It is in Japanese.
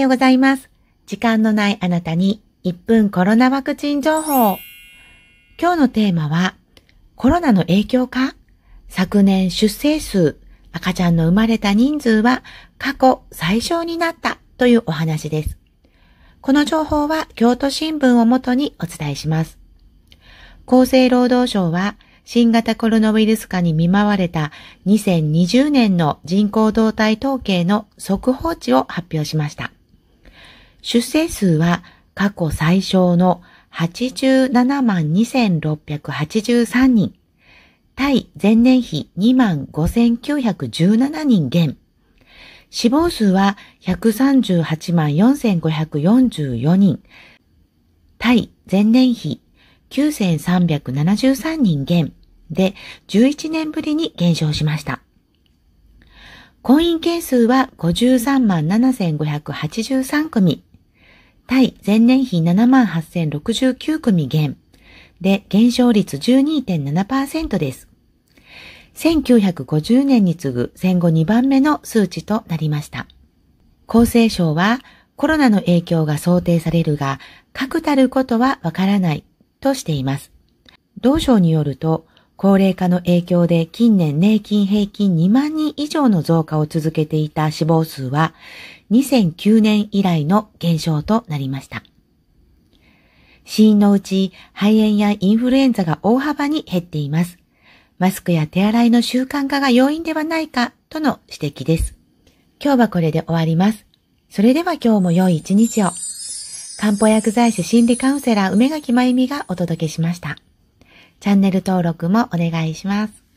ようございます。時間のないあなたに1分コロナワクチン情報。今日のテーマは、コロナの影響か昨年出生数、赤ちゃんの生まれた人数は過去最小になったというお話です。この情報は京都新聞をもとにお伝えします。厚生労働省は新型コロナウイルス化に見舞われた2020年の人口動態統計の速報値を発表しました。出生数は過去最小の87万2683人、対前年比2万5917人減。死亡数は138万4544人、対前年比9373人減で11年ぶりに減少しました。婚姻件数は53万7583組、対前年比78,069組減で減少率12.7%です。1950年に次ぐ戦後2番目の数値となりました。厚生省はコロナの影響が想定されるが、確たることはわからないとしています。同省によると、高齢化の影響で近年年金平均2万人以上の増加を続けていた死亡数は2009年以来の減少となりました。死因のうち肺炎やインフルエンザが大幅に減っています。マスクや手洗いの習慣化が要因ではないかとの指摘です。今日はこれで終わります。それでは今日も良い一日を。漢方薬剤師心理カウンセラー梅垣まゆみがお届けしました。チャンネル登録もお願いします。